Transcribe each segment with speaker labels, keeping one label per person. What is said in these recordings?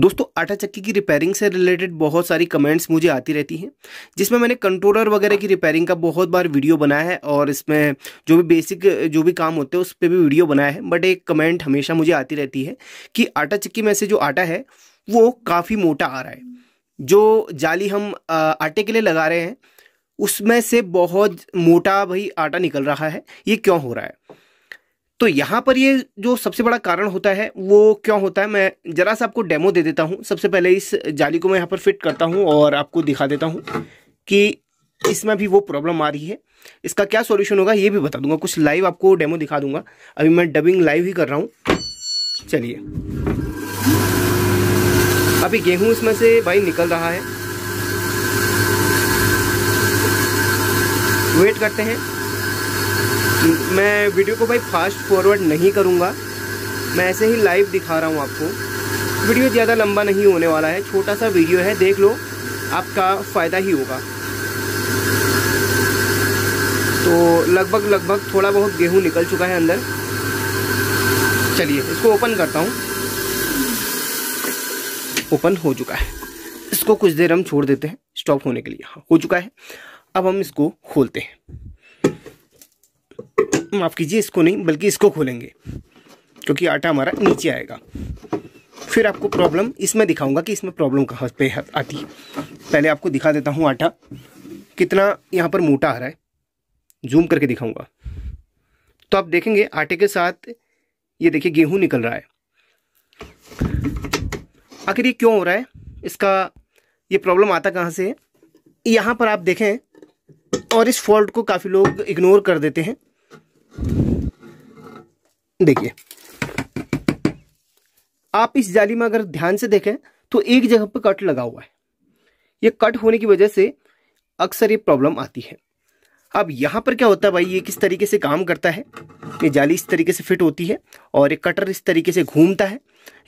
Speaker 1: दोस्तों आटा चक्की की रिपेयरिंग से रिलेटेड बहुत सारी कमेंट्स मुझे आती रहती हैं जिसमें मैंने कंट्रोलर वगैरह की रिपेयरिंग का बहुत बार वीडियो बनाया है और इसमें जो भी बेसिक जो भी काम होते हैं उस पर भी वीडियो बनाया है बट एक कमेंट हमेशा मुझे आती रहती है कि आटा चक्की में से जो आटा है वो काफ़ी मोटा आ रहा है जो जाली हम आटे के लिए लगा रहे हैं उसमें से बहुत मोटा भाई आटा निकल रहा है ये क्यों हो रहा है तो यहाँ पर ये जो सबसे बड़ा कारण होता है वो क्यों होता है मैं ज़रा सा आपको डेमो दे देता हूँ सबसे पहले इस जाली को मैं यहाँ पर फिट करता हूँ और आपको दिखा देता हूँ कि इसमें भी वो प्रॉब्लम आ रही है इसका क्या सॉल्यूशन होगा ये भी बता दूंगा कुछ लाइव आपको डेमो दिखा दूंगा अभी मैं डबिंग लाइव ही कर रहा हूँ चलिए अभी गेहूँ इसमें से भाई निकल रहा है वेट करते हैं मैं वीडियो को भाई फास्ट फॉरवर्ड नहीं करूँगा मैं ऐसे ही लाइव दिखा रहा हूँ आपको वीडियो ज़्यादा लंबा नहीं होने वाला है छोटा सा वीडियो है देख लो आपका फ़ायदा ही होगा तो लगभग लगभग थोड़ा बहुत गेहूँ निकल चुका है अंदर चलिए इसको ओपन करता हूँ ओपन हो चुका है इसको कुछ देर हम छोड़ देते हैं स्टॉप होने के लिए हाँ हो चुका है अब हम इसको खोलते हैं माफ़ कीजिए इसको नहीं बल्कि इसको खोलेंगे क्योंकि आटा हमारा नीचे आएगा फिर आपको प्रॉब्लम इसमें दिखाऊंगा कि इसमें प्रॉब्लम कहाँ पे आती है पहले आपको दिखा देता हूँ आटा कितना यहाँ पर मोटा आ रहा है जूम करके दिखाऊंगा तो आप देखेंगे आटे के साथ ये देखिए गेहूँ निकल रहा है आखिर ये क्यों हो रहा है इसका ये प्रॉब्लम आता कहाँ से है यहाँ पर आप देखें और इस फॉल्ट को काफ़ी लोग इग्नोर कर देते हैं देखिए आप इस जाली में अगर ध्यान से देखें तो एक जगह पर कट लगा हुआ है ये कट होने की वजह से अक्सर ये प्रॉब्लम आती है अब यहाँ पर क्या होता है भाई ये किस तरीके से काम करता है ये जाली इस तरीके से फिट होती है और ये कटर इस तरीके से घूमता है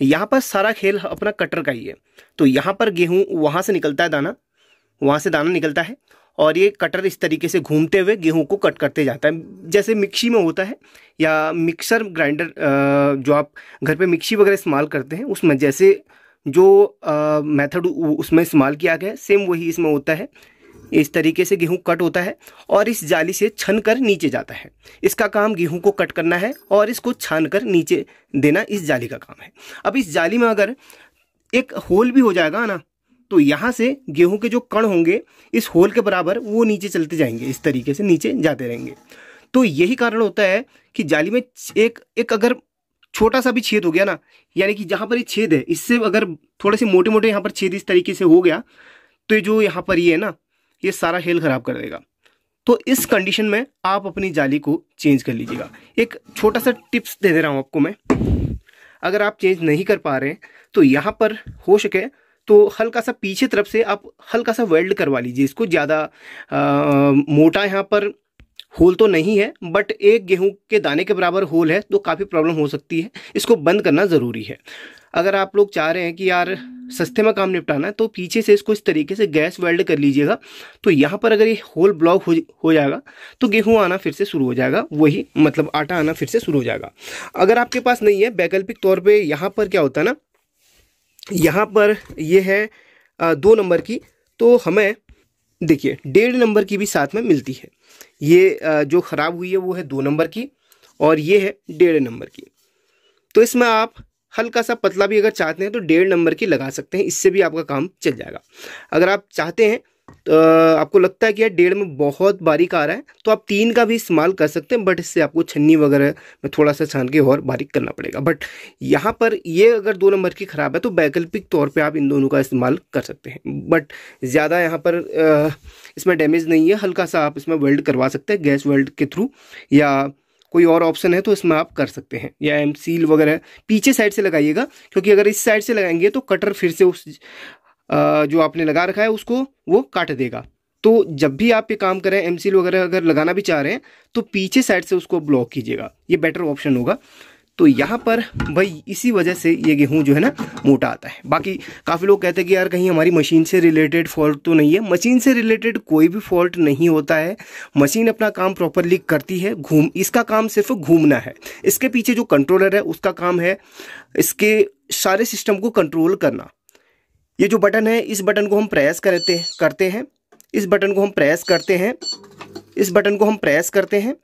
Speaker 1: यहाँ पर सारा खेल अपना कटर का ही है तो यहाँ पर गेहूँ वहाँ से निकलता है दाना वहाँ से दाना निकलता है और ये कटर इस तरीके से घूमते हुए गेहूँ को कट करते जाता है जैसे मिक्सी में होता है या मिक्सर ग्राइंडर जो आप घर पे मिक्सी वगैरह इस्तेमाल करते हैं उसमें जैसे जो मेथड उसमें इस्तेमाल किया गया सेम वही इसमें होता है इस तरीके से गेहूं कट होता है और इस जाली से छन कर नीचे जाता है इसका काम गेहूं को कट करना है और इसको छान कर नीचे देना इस जाली का काम है अब इस जाली में अगर एक होल भी हो जाएगा ना तो यहाँ से गेहूं के जो कण होंगे इस होल के बराबर वो नीचे चलते जाएंगे इस तरीके से नीचे जाते रहेंगे तो यही कारण होता है कि जाली में एक एक अगर छोटा सा भी छेद हो गया ना यानी कि जहाँ पर ये छेद है इससे अगर थोड़े से मोटे मोटे यहाँ पर छेद इस तरीके से हो गया तो ये जो यहाँ पर ये है ना ये सारा हेल ख़राब कर देगा तो इस कंडीशन में आप अपनी जाली को चेंज कर लीजिएगा एक छोटा सा टिप्स दे दे रहा हूँ आपको मैं अगर आप चेंज नहीं कर पा रहे हैं तो यहाँ पर हो सके तो हल्का सा पीछे तरफ से आप हल्का सा वेल्ड करवा लीजिए इसको ज़्यादा मोटा यहाँ पर होल तो नहीं है बट एक गेहूं के दाने के बराबर होल है तो काफ़ी प्रॉब्लम हो सकती है इसको बंद करना ज़रूरी है अगर आप लोग चाह रहे हैं कि यार सस्ते में काम निपटाना है तो पीछे से इसको इस तरीके से गैस वेल्ड कर लीजिएगा तो यहाँ पर अगर ये होल ब्लॉक हो हो जाएगा तो गेहूँ आना फिर से शुरू हो जाएगा वही मतलब आटा आना फिर से शुरू हो जाएगा अगर आपके पास नहीं है वैकल्पिक तौर पर यहाँ पर क्या होता है ना यहाँ पर ये है दो नंबर की तो हमें देखिए डेढ़ नंबर की भी साथ में मिलती है ये जो ख़राब हुई है वो है दो नंबर की और ये है डेढ़ नंबर की तो इसमें आप हल्का सा पतला भी अगर चाहते हैं तो डेढ़ नंबर की लगा सकते हैं इससे भी आपका काम चल जाएगा अगर आप चाहते हैं तो आपको लगता है कि यार डेढ़ में बहुत बारीक आ रहा है तो आप तीन का भी इस्तेमाल कर सकते हैं बट इससे आपको छन्नी वगैरह में थोड़ा सा छान के और बारीक करना पड़ेगा बट यहाँ पर ये अगर दो नंबर की ख़राब है तो वैकल्पिक तौर पर आप इन दोनों का इस्तेमाल कर सकते हैं बट ज़्यादा यहाँ पर इसमें डैमेज नहीं है हल्का सा आप इसमें वेल्ड करवा सकते हैं गैस वेल्ड के थ्रू या कोई और ऑप्शन है तो इसमें आप कर सकते हैं या एम सील वगैरह पीछे साइड से लगाइएगा क्योंकि अगर इस साइड से लगाएंगे तो कटर फिर से उस जो आपने लगा रखा है उसको वो काट देगा तो जब भी आप ये काम करें एम वगैरह अगर लगाना भी चाह रहे हैं तो पीछे साइड से उसको ब्लॉक कीजिएगा ये बेटर ऑप्शन होगा तो यहाँ पर भाई इसी वजह से ये गेहूँ जो है ना मोटा आता है बाकी काफ़ी लोग कहते हैं कि यार कहीं हमारी मशीन से रिलेटेड फॉल्ट तो नहीं है मशीन से रिलेटेड कोई भी फॉल्ट नहीं होता है मशीन अपना काम प्रॉपरली करती है घूम इसका काम सिर्फ घूमना है इसके पीछे जो कंट्रोलर है उसका काम है इसके सारे सिस्टम को कंट्रोल करना ये जो बटन है इस बटन को हम प्रेस करते करते हैं इस बटन को हम प्रेस करते हैं इस बटन को हम प्रेस करते हैं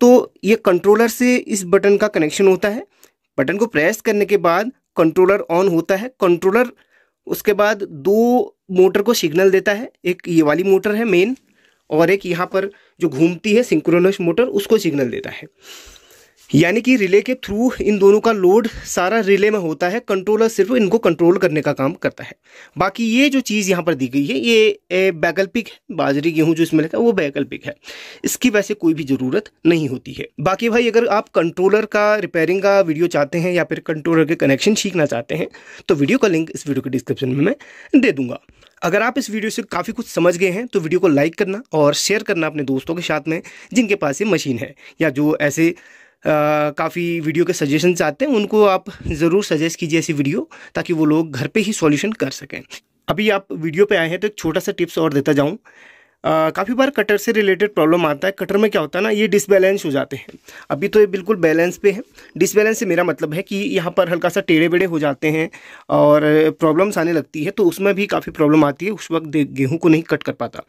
Speaker 1: तो ये कंट्रोलर से इस बटन का कनेक्शन होता है बटन को प्रेस करने के बाद कंट्रोलर ऑन होता है कंट्रोलर उसके बाद दो मोटर को सिग्नल देता है एक ये वाली मोटर है मेन और एक यहाँ पर जो घूमती है सिंक्रोनस मोटर उसको सिग्नल देता है यानी कि रिले के थ्रू इन दोनों का लोड सारा रिले में होता है कंट्रोलर सिर्फ इनको कंट्रोल करने का काम करता है बाकी ये जो चीज़ यहाँ पर दी गई है ये वैकल्पिक है बाजरी गेहूँ जो इसमें लगता है वो वैकल्पिक है इसकी वैसे कोई भी ज़रूरत नहीं होती है बाकी भाई अगर आप कंट्रोलर का रिपेयरिंग का वीडियो चाहते हैं या फिर कंट्रोलर के कनेक्शन सीखना चाहते हैं तो वीडियो का लिंक इस वीडियो के डिस्क्रिप्शन में मैं दे दूंगा अगर आप इस वीडियो से काफ़ी कुछ समझ गए हैं तो वीडियो को लाइक करना और शेयर करना अपने दोस्तों के साथ में जिनके पास ये मशीन है या जो ऐसे काफ़ी वीडियो के सजेशन आते हैं उनको आप ज़रूर सजेस्ट कीजिए ऐसी वीडियो ताकि वो लोग घर पे ही सॉल्यूशन कर सकें अभी आप वीडियो पे आए हैं तो एक छोटा सा टिप्स और देता जाऊँ काफ़ी बार कटर से रिलेटेड प्रॉब्लम आता है कटर में क्या होता है ना ये डिसबैलेंस हो जाते हैं अभी तो ये बिल्कुल बैलेंस पे है डिसबैलेंस से मेरा मतलब है कि यहाँ पर हल्का सा टेढ़े बेढ़े हो जाते हैं और प्रॉब्लम्स आने लगती है तो उसमें भी काफ़ी प्रॉब्लम आती है उस वक्त गेहूँ को नहीं कट कर पाता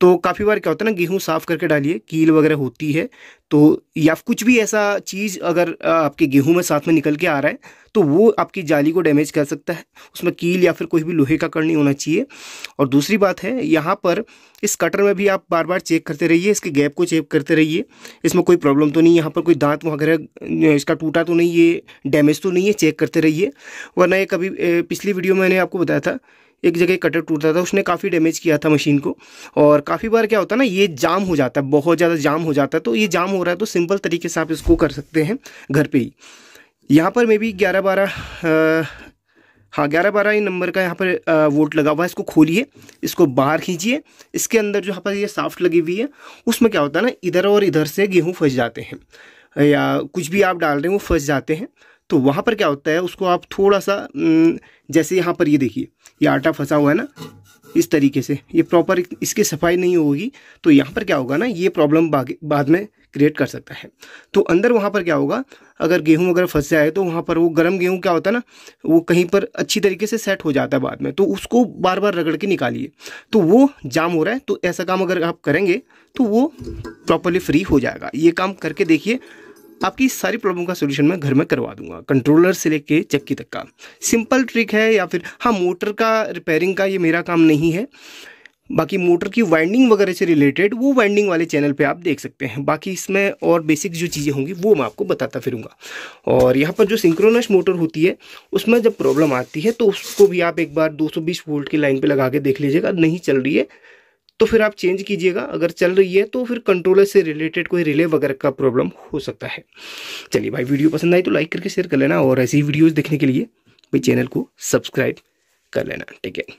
Speaker 1: तो काफ़ी बार क्या होता है ना गेहूँ साफ़ करके डालिए कील वगैरह होती है तो या कुछ भी ऐसा चीज़ अगर आपके गेहूँ में साथ में निकल के आ रहा है तो वो आपकी जाली को डैमेज कर सकता है उसमें कील या फिर कोई भी लोहे का कण नहीं होना चाहिए और दूसरी बात है यहाँ पर इस कटर में भी आप बार बार चेक करते रहिए इसके गैप को चेक करते रहिए इसमें कोई प्रॉब्लम तो नहीं यहाँ पर कोई दांत वगैरह इसका टूटा तो नहीं ये डैमेज तो नहीं है चेक करते रहिए वरना ये कभी पिछली वीडियो में मैंने आपको बताया था एक जगह कटर टूटता था उसने काफ़ी डैमेज किया था मशीन को और काफ़ी बार क्या होता है ना ये जाम हो जाता है बहुत ज़्यादा जाम हो जाता है तो ये जाम हो रहा है तो सिंपल तरीके से आप इसको कर सकते हैं घर पे ही यहाँ पर मे भी ग्यारह बारह हाँ ग्यारह बारह ही नंबर का यहाँ पर वोट लगा हुआ है इसको खोलिए इसको बाहर खींचिए इसके अंदर जो यहाँ पर ये साफ्ट लगी हुई है उसमें क्या होता है ना इधर और इधर से गेहूँ फंस जाते हैं या कुछ भी आप डाल रहे हैं वो फंस जाते हैं तो वहाँ पर क्या होता है उसको आप थोड़ा सा जैसे यहाँ पर ये देखिए ये आटा फंसा हुआ है ना इस तरीके से ये प्रॉपर इसकी सफाई नहीं होगी तो यहाँ पर क्या होगा ना ये प्रॉब्लम बाद में क्रिएट कर सकता है तो अंदर वहाँ पर क्या होगा अगर गेहूँ वगैरह फंस जाए तो वहाँ पर वो गर्म गेहूँ क्या होता है ना वो कहीं पर अच्छी तरीके से सेट हो जाता है बाद में तो उसको बार बार रगड़ के निकालिए तो वो जाम हो रहा है तो ऐसा काम अगर आप करेंगे तो वो प्रॉपरली फ्री हो जाएगा ये काम करके देखिए आपकी सारी प्रॉब्लम का सोल्यूशन मैं घर में करवा दूंगा कंट्रोलर से लेके चक्की तक का सिंपल ट्रिक है या फिर हाँ मोटर का रिपेयरिंग का ये मेरा काम नहीं है बाकी मोटर की वाइंडिंग वगैरह से रिलेटेड वो वाइंडिंग वाले चैनल पे आप देख सकते हैं बाकी इसमें और बेसिक जो चीज़ें होंगी वो मैं आपको बताता फिरूंगा और यहाँ पर जो सिंक्रोनस मोटर होती है उसमें जब प्रॉब्लम आती है तो उसको भी आप एक बार 220 वोल्ट की लाइन पे लगा के देख लीजिएगा नहीं चल रही है तो फिर आप चेंज कीजिएगा अगर चल रही है तो फिर कंट्रोलर से रिलेटेड कोई रिले वगैरह का प्रॉब्लम हो सकता है चलिए भाई वीडियो पसंद आई तो लाइक करके शेयर कर लेना और ऐसी वीडियोज़ देखने के लिए भाई चैनल को सब्सक्राइब कर लेना ठीक है